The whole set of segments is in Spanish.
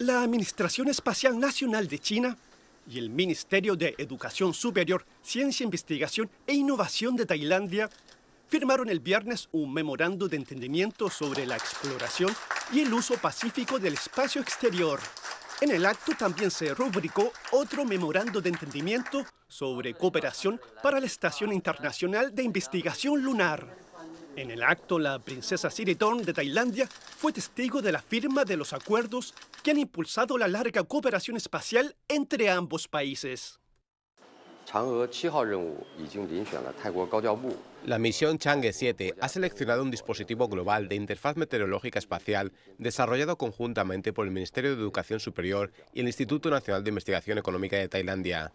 La Administración Espacial Nacional de China y el Ministerio de Educación Superior, Ciencia, Investigación e Innovación de Tailandia firmaron el viernes un memorando de entendimiento sobre la exploración y el uso pacífico del espacio exterior. En el acto también se rubricó otro memorando de entendimiento sobre cooperación para la Estación Internacional de Investigación Lunar. En el acto, la princesa Siritong de Tailandia fue testigo de la firma de los acuerdos han impulsado la larga cooperación espacial entre ambos países. La misión Chang'e 7 ha seleccionado un dispositivo global de interfaz meteorológica espacial desarrollado conjuntamente por el Ministerio de Educación Superior y el Instituto Nacional de Investigación Económica de Tailandia.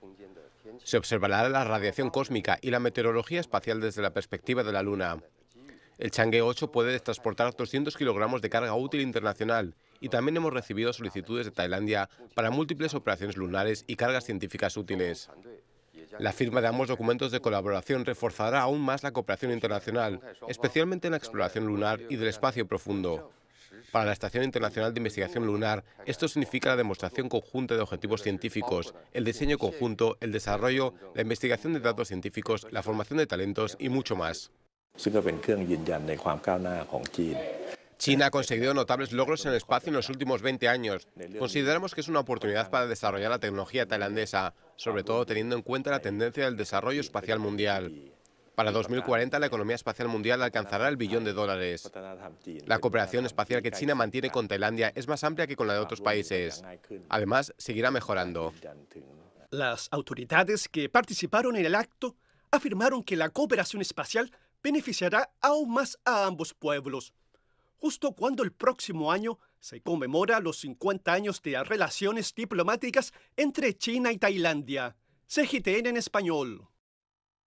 Se observará la radiación cósmica y la meteorología espacial desde la perspectiva de la Luna. El Chang'e 8 puede transportar 200 kilogramos de carga útil internacional y también hemos recibido solicitudes de Tailandia para múltiples operaciones lunares y cargas científicas útiles. La firma de ambos documentos de colaboración reforzará aún más la cooperación internacional, especialmente en la exploración lunar y del espacio profundo. Para la Estación Internacional de Investigación Lunar, esto significa la demostración conjunta de objetivos científicos, el diseño conjunto, el desarrollo, la investigación de datos científicos, la formación de talentos y mucho más. China ha conseguido notables logros en el espacio en los últimos 20 años. Consideramos que es una oportunidad para desarrollar la tecnología tailandesa, sobre todo teniendo en cuenta la tendencia del desarrollo espacial mundial. Para 2040, la economía espacial mundial alcanzará el billón de dólares. La cooperación espacial que China mantiene con Tailandia es más amplia que con la de otros países. Además, seguirá mejorando. Las autoridades que participaron en el acto afirmaron que la cooperación espacial beneficiará aún más a ambos pueblos justo cuando el próximo año se conmemora los 50 años de relaciones diplomáticas entre China y Tailandia. CGTN en español.